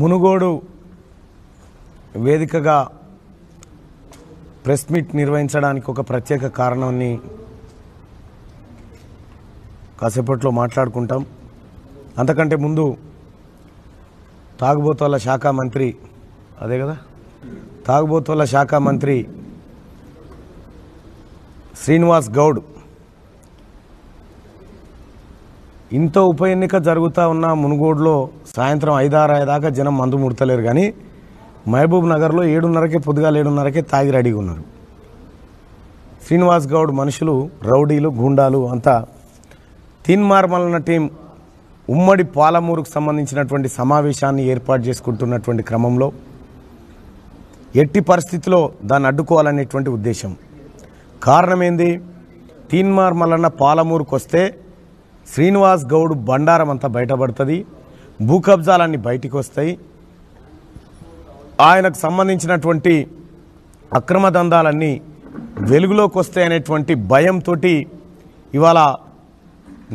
మునుగోడు వేదికగా press meet నిర్వహించడానికి ఒక ప్రత్యేక కారణాన్ని కాసేపట్లో మాట్లాడుకుంటాం అంతకంటే ముందు తాగుబోతోల శాఖ మంత్రి అదే కదా తాగుబోతోల శాఖ మంత్రి శ్రీనివాస్ గౌడ్ ఇంత ఉప ఎన్నిక జరుగుతూ ఉన్న మునుగోడులో సాయంత్రం ఐదారు దాకా జనం మందు ముడతలేరు కానీ మహబూబ్ నగర్లో ఏడున్నరకే పొద్దుగాల ఏడున్నరకే తాగి రెడీగా ఉన్నారు శ్రీనివాస్ గౌడ్ మనుషులు రౌడీలు గుండాలు అంతా మార్మల్న టీం ఉమ్మడి పాలమూరుకు సంబంధించినటువంటి సమావేశాన్ని ఏర్పాటు చేసుకుంటున్నటువంటి క్రమంలో ఎట్టి పరిస్థితిలో దాన్ని అడ్డుకోవాలనేటువంటి ఉద్దేశం కారణం ఏంది తీన్మార్మలన్న పాలమూరుకు వస్తే శ్రీనివాస్ గౌడ్ బండారం అంతా బయటపడుతుంది భూ కబ్జాలన్నీ బయటికి వస్తాయి ఆయనకు సంబంధించినటువంటి అక్రమ దందాలన్నీ వెలుగులోకి వస్తాయనేటువంటి భయంతో ఇవాళ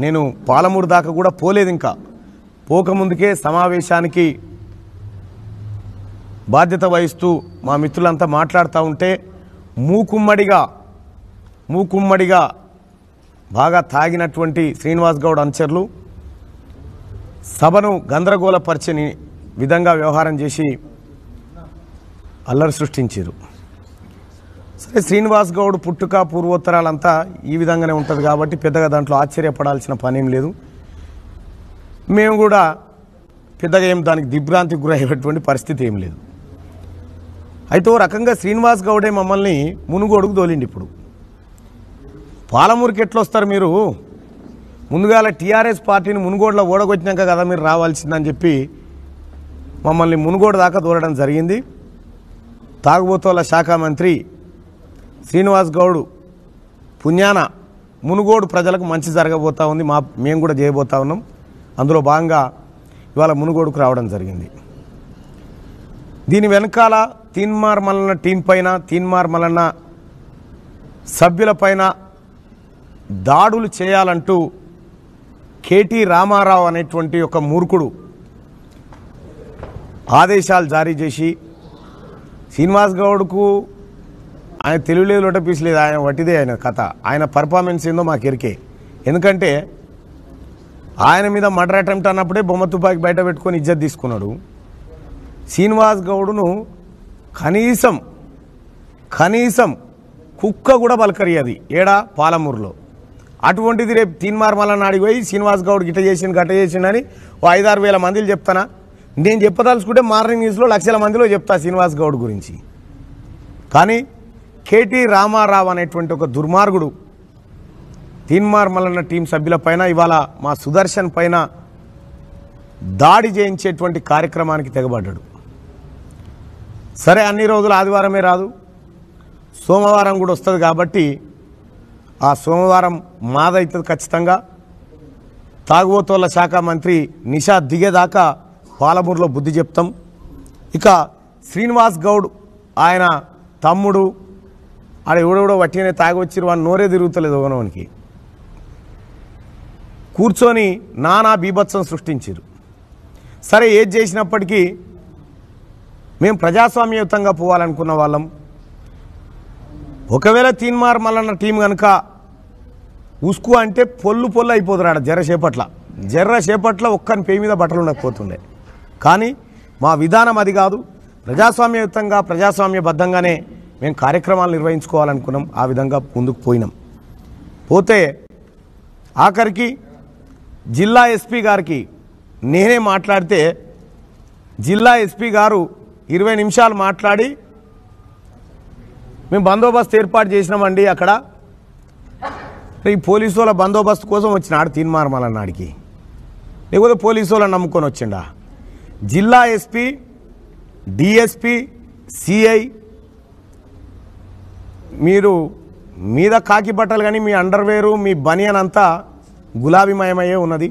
నేను పాలమూరు దాకా కూడా పోలేదు ఇంకా పోకముందుకే సమావేశానికి బాధ్యత వహిస్తూ మా మిత్రులంతా మాట్లాడుతూ ఉంటే మూకుమ్మడిగా మూకుమ్మడిగా బాగా తాగినటువంటి శ్రీనివాస్ గౌడ్ అనుచరులు సభను గందరగోళపరచని విధంగా వ్యవహారం చేసి అల్లరి సృష్టించారు సరే శ్రీనివాస్ గౌడ్ పుట్టుక పూర్వోత్తరాలంతా ఈ విధంగానే ఉంటుంది కాబట్టి పెద్దగా దాంట్లో ఆశ్చర్యపడాల్సిన పనేం లేదు మేము కూడా పెద్దగా ఏం దానికి దిగ్భ్రాంతి గురయ్యేటువంటి పరిస్థితి ఏం లేదు అయితే ఓ రకంగా శ్రీనివాస్ గౌడే మమ్మల్ని మునుగోడుకు దోలిండి ఇప్పుడు పాలమూరుకి ఎట్లా వస్తారు మీరు ముందుగాల టీఆర్ఎస్ పార్టీని మునుగోడలో ఓడగొచ్చినాక కదా మీరు రావాల్సిందని చెప్పి మమ్మల్ని మునుగోడు దాకా దూరడం జరిగింది తాగుబోతోల శాఖ మంత్రి శ్రీనివాస్ గౌడ్ పుణ్యాన మునుగోడు ప్రజలకు మంచి జరగబోతూ ఉంది మా మేము కూడా చేయబోతా ఉన్నాం అందులో భాగంగా ఇవాళ మునుగోడుకు రావడం జరిగింది దీని వెనకాల తీన్మార్ మల్లన్న టీం పైన తీన్మార్ మల్లన్న సభ్యులపైన దాడులు చేయాలంటూ కేటీ రామారావు అనేటువంటి ఒక మూర్ఖుడు ఆదేశాలు జారీ చేసి శ్రీనివాస్ గౌడ్కు ఆయన తెలుగులేదు లొటపీస్ లేదు ఆయన వట్టిదే ఆయన కథ ఆయన పర్ఫార్మెన్స్ ఏందో మాకు ఎరికే ఎందుకంటే ఆయన మీద మర్డర్ అటెంప్ట్ అన్నప్పుడే బొమ్మ తుపాకి బయట పెట్టుకొని ఇజ్జత్ తీసుకున్నాడు శ్రీనివాస్ గౌడును కనీసం కనీసం కుక్క కూడా అది ఏడా పాలమూరులో అటువంటిది రేపు తీన్మార్మల నాడికి పోయి శ్రీనివాస్ గౌడ్ గిట్ట చేసిండు గట్ట చేసిండని ఓ ఐదారు వేల మందిలు చెప్తానా నేను చెప్పదలుచుకుంటే మార్నింగ్ న్యూస్లో లక్షల మందిలో చెప్తా శ్రీనివాస్ గౌడ్ గురించి కానీ కేటీ రామారావు అనేటువంటి ఒక దుర్మార్గుడు తీన్మార్మలన్న టీం సభ్యులపైన ఇవాళ మా సుదర్శన్ పైన దాడి చేయించేటువంటి కార్యక్రమానికి తెగబడ్డాడు సరే అన్ని రోజులు ఆదివారమే రాదు సోమవారం కూడా వస్తుంది కాబట్టి ఆ సోమవారం మాదైతుంది ఖచ్చితంగా తాగుబోతుల శాఖ మంత్రి నిషా దిగేదాకా పాలమూరులో బుద్ధి చెప్తాం ఇక శ్రీనివాస్ గౌడ్ ఆయన తమ్ముడు ఆడ ఎవడెవడో వట్టినే తాగి వచ్చిరు వాడిని నోరే తిరుగుతలేదు ఒకనోనికి కూర్చొని నానా బీభత్సం సృష్టించారు సరే ఏది చేసినప్పటికీ మేము ప్రజాస్వామ్యయుతంగా పోవాలనుకున్న వాళ్ళం ఒకవేళ తీన్మార్ మల్లన్న టీం కనుక ఉసుకు అంటే పొల్లు పొల్లు అయిపోతుంది ఆడ జర్ర చేపట్ల జర్ర చేపట్ల ఒక్కని పేయి మీద బట్టలు ఉండకపోతుండే కానీ మా విధానం అది కాదు ప్రజాస్వామ్యయుతంగా ప్రజాస్వామ్యబద్ధంగానే మేము కార్యక్రమాలు నిర్వహించుకోవాలనుకున్నాం ఆ విధంగా ముందుకు పోయినాం పోతే ఆఖరికి జిల్లా ఎస్పీ గారికి నేనే మాట్లాడితే జిల్లా ఎస్పీ గారు ఇరవై నిమిషాలు మాట్లాడి మేము బందోబస్తు ఏర్పాటు చేసినామండి అక్కడ ఈ పోలీసు వాళ్ళ బందోబస్తు కోసం వచ్చిన వచ్చినాడు తీన్మారమాలన్నాడికి లేకపోతే పోలీసు వాళ్ళని నమ్ముకొని వచ్చిండా జిల్లా ఎస్పీ డిఎస్పి సిఐ మీరు మీద కాకి బట్టలు కానీ మీ అండర్వేరు మీ బనియన్ అంతా గులాబీమయమయ్యే ఉన్నది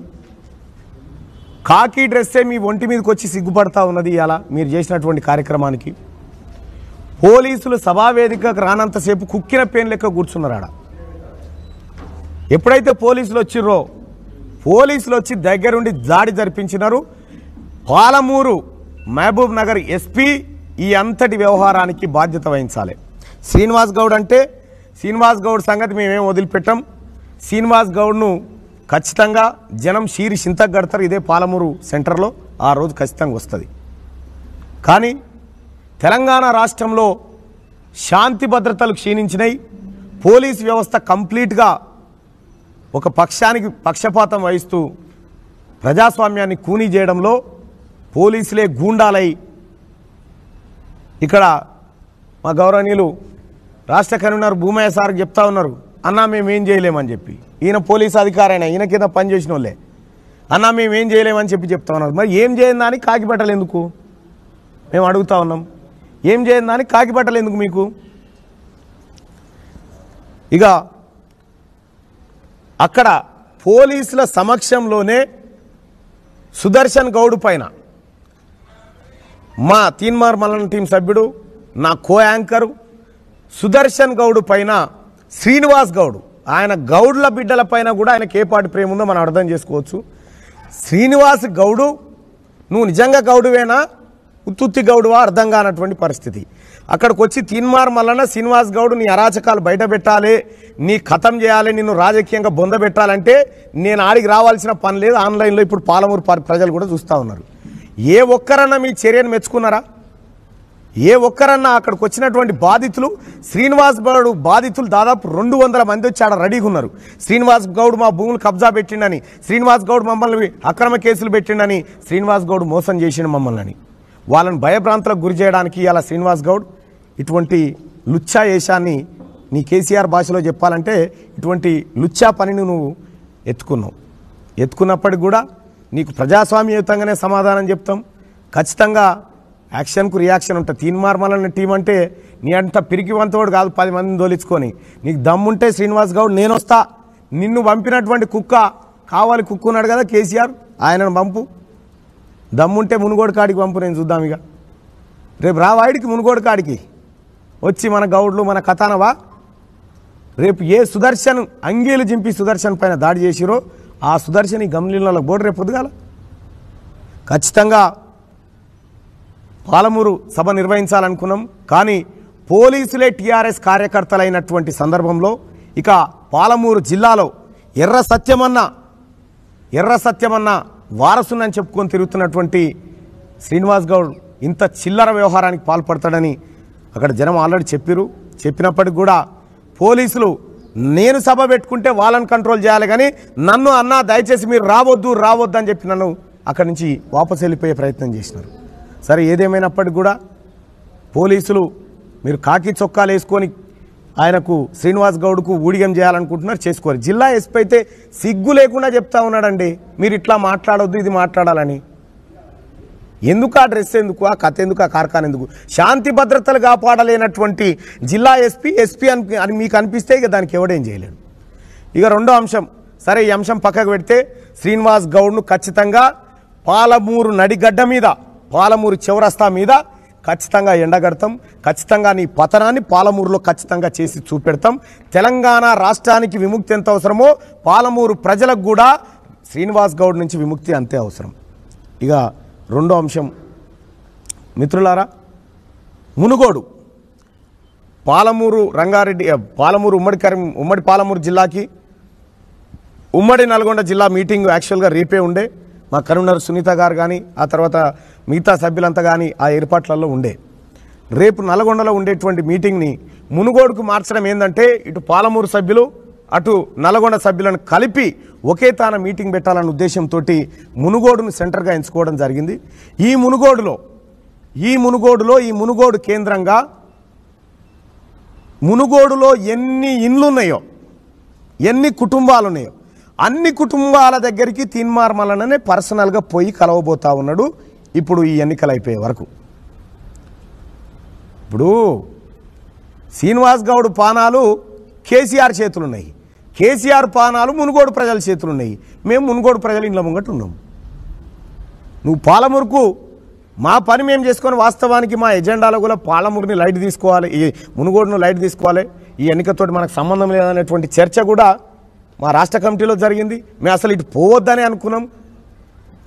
కాకి డ్రెస్సే మీ ఒంటి మీదకి వచ్చి సిగ్గుపడతా ఉన్నది ఇలా మీరు చేసినటువంటి కార్యక్రమానికి పోలీసులు సభావేదికకు రానంతసేపు కుక్కిన పేన్ లెక్క కూర్చున్నారు ఆడ ఎప్పుడైతే పోలీసులు వచ్చిర్రో పోలీసులు వచ్చి దగ్గరుండి దాడి జరిపించినారు పాలమూరు మహబూబ్ నగర్ ఎస్పీ ఈ అంతటి వ్యవహారానికి బాధ్యత వహించాలి శ్రీనివాస్ గౌడ్ అంటే శ్రీనివాస్ గౌడ్ సంగతి మేమేం వదిలిపెట్టాం శ్రీనివాస్ గౌడ్ను ఖచ్చితంగా జనం షీరి చింత గడతారు ఇదే పాలమూరు సెంటర్లో ఆ రోజు ఖచ్చితంగా వస్తుంది కానీ తెలంగాణ రాష్ట్రంలో శాంతి భద్రతలు క్షీణించినాయి పోలీస్ వ్యవస్థ కంప్లీట్గా ఒక పక్షానికి పక్షపాతం వహిస్తూ ప్రజాస్వామ్యాన్ని కూనీ చేయడంలో పోలీసులే గూండాలై ఇక్కడ మా గౌరవనీయులు రాష్ట్ర కన్వీనర్ భూమయ్య సార్ చెప్తా ఉన్నారు అన్నా మేమేం చేయలేమని చెప్పి ఈయన పోలీస్ అధికారైన ఈయన కింద పనిచేసిన వాళ్ళే అన్నా మేమేం చేయలేమని చెప్పి చెప్తా ఉన్నారు మరి ఏం చేయని కాకిబట్టలు ఎందుకు మేము అడుగుతా ఉన్నాం ఏం చేయని కాకిపెట్టలు ఎందుకు మీకు ఇక అక్కడ పోలీసుల సమక్షంలోనే సుదర్శన్ గౌడ్ పైన మా తీన్మార్ మలన టీం సభ్యుడు నా కో యాంకరు సుదర్శన్ గౌడ్ పైన శ్రీనివాస్ గౌడ్ ఆయన గౌడ్ల బిడ్డల పైన కూడా ఆయనకి ఏ పాటి ప్రేమ ఉందో మనం అర్థం చేసుకోవచ్చు శ్రీనివాస్ గౌడు నువ్వు నిజంగా గౌడువేనా ఉత్తుత్తి గౌడువా అర్థం కానటువంటి పరిస్థితి అక్కడికి వచ్చి తిన్మార్ మల్లన్న శ్రీనివాస్ గౌడ్ నీ అరాచకాలు బయట పెట్టాలి నీ కథం చేయాలి నిన్ను రాజకీయంగా బొంద పెట్టాలంటే నేను ఆడికి రావాల్సిన పని లేదు ఆన్లైన్లో ఇప్పుడు పాలమూరు ప్రజలు కూడా చూస్తూ ఉన్నారు ఏ ఒక్కరన్నా మీ చర్యను మెచ్చుకున్నారా ఏ ఒక్కరన్నా అక్కడికి వచ్చినటువంటి బాధితులు శ్రీనివాస్ గౌడ్ బాధితులు దాదాపు రెండు వందల మంది వచ్చి ఆడ రెడీగా ఉన్నారు శ్రీనివాస్ గౌడ్ మా భూములు కబ్జా పెట్టిండని శ్రీనివాస్ గౌడ్ మమ్మల్ని అక్రమ కేసులు పెట్టిండని శ్రీనివాస్ గౌడ్ మోసం చేసిన మమ్మల్ని వాళ్ళని భయభ్రాంతులకు గురి చేయడానికి ఇలా శ్రీనివాస్ గౌడ్ ఇటువంటి లుచ్చా వేషాన్ని నీ కేసీఆర్ భాషలో చెప్పాలంటే ఇటువంటి లుచ్చా పనిని నువ్వు ఎత్తుకున్నావు ఎత్తుకున్నప్పటికి కూడా నీకు ప్రజాస్వామ్యయుతంగానే సమాధానం చెప్తాం ఖచ్చితంగా యాక్షన్కు రియాక్షన్ ఉంటుంది తీన్ మార్మలన్న టీం అంటే నీ అంత పిరికివంతోడు కాదు పది మందిని దోలించుకొని నీకు దమ్ముంటే శ్రీనివాస్ గౌడ్ నేను వస్తా నిన్ను పంపినటువంటి కుక్క కావాలి కుక్కున్నాడు కదా కేసీఆర్ ఆయనను పంపు దమ్ముంటే మునుగోడు కాడికి పంపు నేను చూద్దాం ఇక రేపు రావాడికి మునుగోడు కాడికి వచ్చి మన గౌడ్లు మన కథానవా రేపు ఏ సుదర్శన్ అంగీలు జింపి సుదర్శన్ పైన దాడి చేసిరో ఆ సుదర్శన్ ఈ గమ్లీలలో బోర్డు రేపు పొద్దుగాల ఖచ్చితంగా పాలమూరు సభ నిర్వహించాలనుకున్నాం కానీ పోలీసులే టీఆర్ఎస్ కార్యకర్తలైనటువంటి సందర్భంలో ఇక పాలమూరు జిల్లాలో ఎర్ర సత్యమన్న ఎర్ర సత్యమన్న వారసునని చెప్పుకొని తిరుగుతున్నటువంటి శ్రీనివాస్ గౌడ్ ఇంత చిల్లర వ్యవహారానికి పాల్పడతాడని అక్కడ జనం ఆల్రెడీ చెప్పారు చెప్పినప్పటికి కూడా పోలీసులు నేను సభ పెట్టుకుంటే వాళ్ళని కంట్రోల్ చేయాలి కానీ నన్ను అన్నా దయచేసి మీరు రావద్దు రావద్దు అని చెప్పి నన్ను అక్కడి నుంచి వాపసు వెళ్ళిపోయే ప్రయత్నం చేసినారు సరే ఏదేమైనప్పటికి కూడా పోలీసులు మీరు కాకి చొక్కాలు వేసుకొని ఆయనకు శ్రీనివాస్ గౌడ్కు ఊడిగం చేయాలనుకుంటున్నారు చేసుకోవాలి జిల్లా ఎస్పీ అయితే సిగ్గు లేకుండా చెప్తా ఉన్నాడండి మీరు ఇట్లా మాట్లాడొద్దు ఇది మాట్లాడాలని ఎందుకు ఆ డ్రెస్ ఎందుకు ఆ కథ ఎందుకు ఆ కార్ఖాన ఎందుకు శాంతి భద్రతలు కాపాడలేనటువంటి జిల్లా ఎస్పీ ఎస్పీ అని అని మీకు అనిపిస్తే ఇక దానికి ఎవడేం చేయలేడు ఇక రెండో అంశం సరే ఈ అంశం పక్కకు పెడితే శ్రీనివాస్ గౌడ్ను ఖచ్చితంగా పాలమూరు నడిగడ్డ మీద పాలమూరు చివరస్తా మీద ఖచ్చితంగా ఎండగడతాం ఖచ్చితంగా నీ పతనాన్ని పాలమూరులో ఖచ్చితంగా చేసి చూపెడతాం తెలంగాణ రాష్ట్రానికి విముక్తి ఎంత అవసరమో పాలమూరు ప్రజలకు కూడా శ్రీనివాస్ గౌడ్ నుంచి విముక్తి అంతే అవసరం ఇక రెండో అంశం మిత్రులారా మునుగోడు పాలమూరు రంగారెడ్డి పాలమూరు ఉమ్మడి కరీం ఉమ్మడి పాలమూరు జిల్లాకి ఉమ్మడి నల్గొండ జిల్లా మీటింగ్ యాక్చువల్గా రేపే ఉండే మా కరీంనగర్ సునీత గారు కానీ ఆ తర్వాత మిగతా సభ్యులంతా కానీ ఆ ఏర్పాట్లలో ఉండే రేపు నల్గొండలో ఉండేటువంటి మీటింగ్ని మునుగోడుకు మార్చడం ఏంటంటే ఇటు పాలమూరు సభ్యులు అటు నల్గొండ సభ్యులను కలిపి ఒకే తాన మీటింగ్ పెట్టాలన్న ఉద్దేశంతో మునుగోడును సెంటర్గా ఎంచుకోవడం జరిగింది ఈ మునుగోడులో ఈ మునుగోడులో ఈ మునుగోడు కేంద్రంగా మునుగోడులో ఎన్ని ఇండ్లు ఉన్నాయో ఎన్ని కుటుంబాలు ఉన్నాయో అన్ని కుటుంబాల దగ్గరికి తీన్మార్మలననే పర్సనల్గా పోయి కలవబోతా ఉన్నాడు ఇప్పుడు ఈ ఎన్నికలు అయిపోయే వరకు ఇప్పుడు శ్రీనివాస్ గౌడ్ పానాలు కేసీఆర్ చేతులున్నాయి కేసీఆర్ పానాలు మునుగోడు ప్రజల చేతులు ఉన్నాయి మేము మునుగోడు ప్రజలు ఇంట్లో ముంగట్టు ఉన్నాం నువ్వు పాలమురుకు మా పని మేము చేసుకొని వాస్తవానికి మా ఎజెండాలో కూడా పాలమురుని లైట్ తీసుకోవాలి ఈ మునుగోడును లైట్ తీసుకోవాలి ఈ ఎన్నికతోటి మనకు సంబంధం లేదనేటువంటి చర్చ కూడా మా రాష్ట్ర కమిటీలో జరిగింది మేము అసలు ఇటు పోవద్దని అనుకున్నాం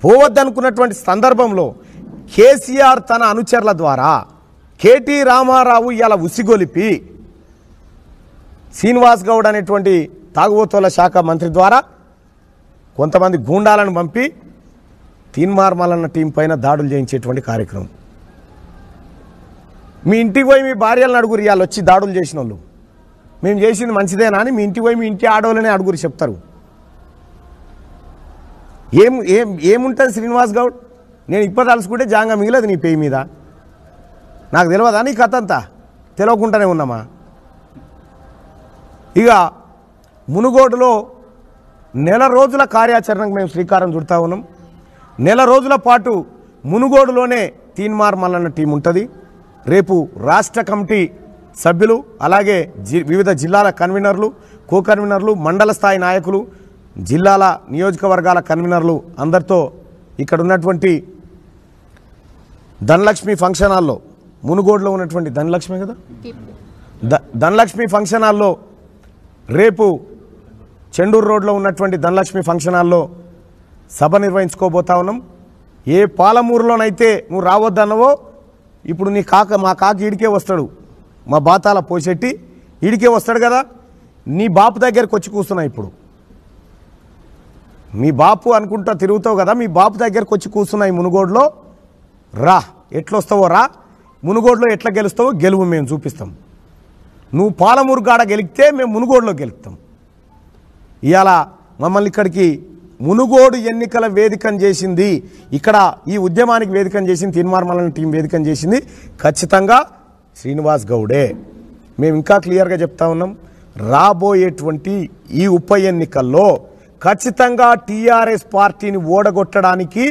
పోవద్దనుకున్నటువంటి సందర్భంలో కేసీఆర్ తన అనుచరుల ద్వారా కేటీ రామారావు ఇలా ఉసిగొలిపి శ్రీనివాస్ గౌడ్ అనేటువంటి తాగుబోతుల శాఖ మంత్రి ద్వారా కొంతమంది గూండాలను పంపి తీన్మార్మలన్న టీం పైన దాడులు చేయించేటువంటి కార్యక్రమం మీ ఇంటికి పోయి మీ భార్యలను అడుగురు ఇవాళ వచ్చి దాడులు చేసిన వాళ్ళు మేము చేసింది మంచిదేనా అని మీ ఇంటికి పోయి మీ ఇంటి ఆడవాళ్ళనే అడుగురు చెప్తారు ఏం ఏం ఏముంటుంది శ్రీనివాస్ గౌడ్ నేను ఇప్పటి తలుచుకుంటే జాంగా మిగిలేదు నీ పేయి మీద నాకు తెలియదా నీ కథ అంతా తెలియకుండానే ఉన్నామా ఇక మునుగోడులో నెల రోజుల కార్యాచరణకు మేము శ్రీకారం చుడతా ఉన్నాం నెల రోజుల పాటు మునుగోడులోనే తీన్మార్ మల్లన్న టీం ఉంటుంది రేపు రాష్ట్ర కమిటీ సభ్యులు అలాగే వివిధ జిల్లాల కన్వీనర్లు కో కన్వీనర్లు మండల స్థాయి నాయకులు జిల్లాల నియోజకవర్గాల కన్వీనర్లు అందరితో ఇక్కడ ఉన్నటువంటి ధనలక్ష్మి ఫంక్షన్ హాల్లో మునుగోడులో ఉన్నటువంటి ధనలక్ష్మి కదా ధనలక్ష్మి ఫంక్షన్ హాల్లో రేపు చెండూరు రోడ్లో ఉన్నటువంటి ధనలక్ష్మి ఫంక్షన్ హాల్లో సభ నిర్వహించుకోబోతా ఉన్నాం ఏ పాలమూరులోనైతే నువ్వు రావద్దన్నవో ఇప్పుడు నీ కాక మా కాకి ఇడికే వస్తాడు మా బాతాల పోసెట్టి ఇడికే వస్తాడు కదా నీ బాపు దగ్గరికి వచ్చి కూర్చున్నా ఇప్పుడు మీ బాపు అనుకుంటా తిరుగుతావు కదా మీ బాపు దగ్గరకు వచ్చి కూర్చున్నా ఈ మునుగోడులో రా ఎట్లొస్తావో రా మునుగోడులో ఎట్లా గెలుస్తావో గెలువు మేము చూపిస్తాం నువ్వు పాలమూరు కాడ గెలిగితే మేము మునుగోడులో గెలుపుతాం ఇవాళ మమ్మల్ని ఇక్కడికి మునుగోడు ఎన్నికల వేదికను చేసింది ఇక్కడ ఈ ఉద్యమానికి వేదికను చేసింది తీర్మార్మలన టీం వేదికను చేసింది ఖచ్చితంగా శ్రీనివాస్ గౌడే మేము ఇంకా క్లియర్గా చెప్తా ఉన్నాం రాబోయేటువంటి ఈ ఉప ఎన్నికల్లో ఖచ్చితంగా టీఆర్ఎస్ పార్టీని ఓడగొట్టడానికి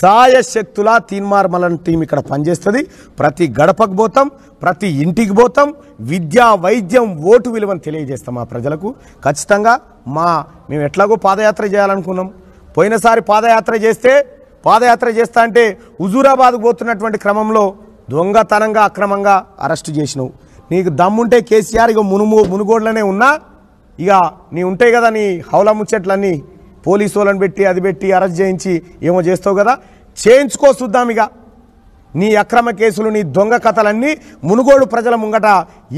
సాయశక్తులా తీన్మార్ మలన్ టీం ఇక్కడ పనిచేస్తుంది ప్రతి గడపకు పోతాం ప్రతి ఇంటికి పోతాం విద్యా వైద్యం ఓటు విలువను తెలియజేస్తాం మా ప్రజలకు ఖచ్చితంగా మా మేము ఎట్లాగో పాదయాత్ర చేయాలనుకున్నాం పోయినసారి పాదయాత్ర చేస్తే పాదయాత్ర చేస్తా అంటే హుజూరాబాద్ పోతున్నటువంటి క్రమంలో దొంగతనంగా అక్రమంగా అరెస్టు చేసినావు నీకు దమ్ముంటే కేసీఆర్ ఇక మునుము మునుగోడ్లోనే ఉన్నా ఇక నీ ఉంటాయి కదా నీ హౌలా ముచ్చట్లన్నీ పోలీసు వాళ్ళని పెట్టి అది పెట్టి అరెస్ట్ చేయించి ఏమో చేస్తావు కదా చేయించుకో చూద్దాం ఇక నీ అక్రమ కేసులు నీ దొంగ కథలన్నీ మునుగోడు ప్రజల ముంగట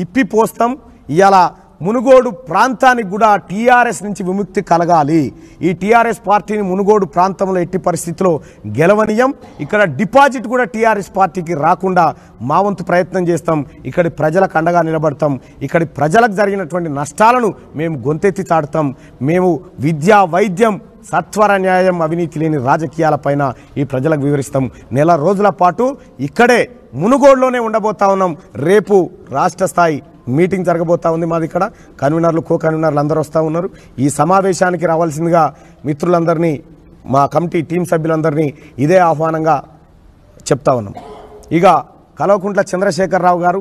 ఇప్పి పోస్తాం ఇలా మునుగోడు ప్రాంతానికి కూడా టీఆర్ఎస్ నుంచి విముక్తి కలగాలి ఈ టీఆర్ఎస్ పార్టీని మునుగోడు ప్రాంతంలో ఎట్టి పరిస్థితిలో గెలవనీయం ఇక్కడ డిపాజిట్ కూడా టీఆర్ఎస్ పార్టీకి రాకుండా మా వంతు ప్రయత్నం చేస్తాం ఇక్కడి ప్రజలకు అండగా నిలబడతాం ఇక్కడి ప్రజలకు జరిగినటువంటి నష్టాలను మేము గొంతెత్తి తాడుతాం మేము విద్యా వైద్యం సత్వర న్యాయం అవినీతి లేని రాజకీయాలపైన ఈ ప్రజలకు వివరిస్తాం నెల రోజుల పాటు ఇక్కడే మునుగోడులోనే ఉండబోతా ఉన్నాం రేపు రాష్ట్ర స్థాయి మీటింగ్ జరగబోతా ఉంది మాది ఇక్కడ కన్వీనర్లు కో కన్వీనర్లు అందరూ వస్తూ ఉన్నారు ఈ సమావేశానికి రావాల్సిందిగా మిత్రులందరినీ మా కమిటీ టీం సభ్యులందరినీ ఇదే ఆహ్వానంగా చెప్తా ఉన్నాం ఇక కలవకుంట్ల చంద్రశేఖరరావు గారు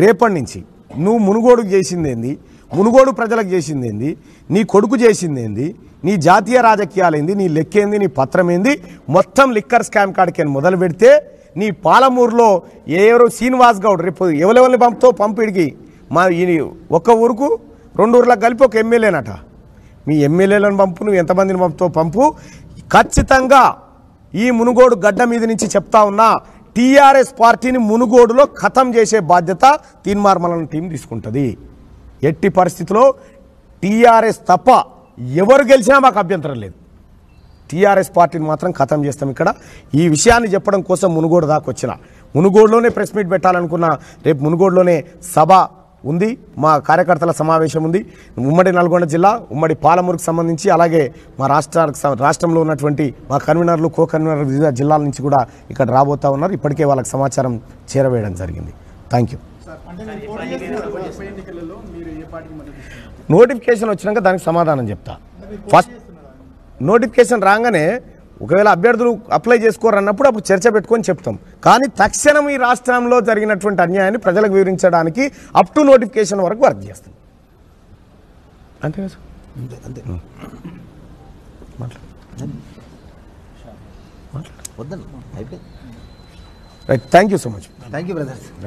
రేపటి నుంచి నువ్వు మునుగోడుకు చేసిందేంది మునుగోడు ప్రజలకు చేసిందేంది నీ కొడుకు చేసిందేంది నీ జాతీయ రాజకీయాలేంది నీ లెక్కేంది నీ పత్రమేంది మొత్తం లిక్కర్ స్కామ్ కాడికి మొదలు పెడితే నీ పాలమూరులో ఎవరో శ్రీనివాస్ గౌడ్ రేపు ఎవరెవరిని పంపుతో పంపిడికి మా ఈ ఒక్క ఊరుకు రెండు ఊర్లకు కలిపి ఒక ఎమ్మెల్యేనట మీ ఎమ్మెల్యేలను పంపు నువ్వు ఎంతమందిని పంపుతో పంపు ఖచ్చితంగా ఈ మునుగోడు గడ్డ మీద నుంచి చెప్తా ఉన్నా టీఆర్ఎస్ పార్టీని మునుగోడులో ఖతం చేసే బాధ్యత తీన్మార్మలన టీం తీసుకుంటుంది ఎట్టి పరిస్థితిలో టీఆర్ఎస్ తప్ప ఎవరు గెలిచినా మాకు అభ్యంతరం లేదు టీఆర్ఎస్ పార్టీని మాత్రం ఖతం చేస్తాం ఇక్కడ ఈ విషయాన్ని చెప్పడం కోసం మునుగోడు దాకా వచ్చిన మునుగోడులోనే ప్రెస్ మీట్ పెట్టాలనుకున్న రేపు మునుగోడులోనే సభ ఉంది మా కార్యకర్తల సమావేశం ఉంది ఉమ్మడి నల్గొండ జిల్లా ఉమ్మడి పాలమూరుకు సంబంధించి అలాగే మా రాష్ట్రానికి రాష్ట్రంలో ఉన్నటువంటి మా కన్వీనర్లు కో కన్వీనర్లు వివిధ జిల్లాల నుంచి కూడా ఇక్కడ రాబోతా ఉన్నారు ఇప్పటికే వాళ్ళకి సమాచారం చేరవేయడం జరిగింది థ్యాంక్ యూ నోటిఫికేషన్ వచ్చినాక దానికి సమాధానం చెప్తా ఫస్ట్ నోటిఫికేషన్ రాగానే ఒకవేళ అభ్యర్థులు అప్లై చేసుకోరన్నప్పుడు అప్పుడు చర్చ పెట్టుకొని చెప్తాం కానీ తక్షణం ఈ రాష్ట్రంలో జరిగినటువంటి అన్యాయాన్ని ప్రజలకు వివరించడానికి అప్ టు నోటిఫికేషన్ వరకు వర్క్ చేస్తాం అంతే కదా అంతే right thank you so much thank you brothers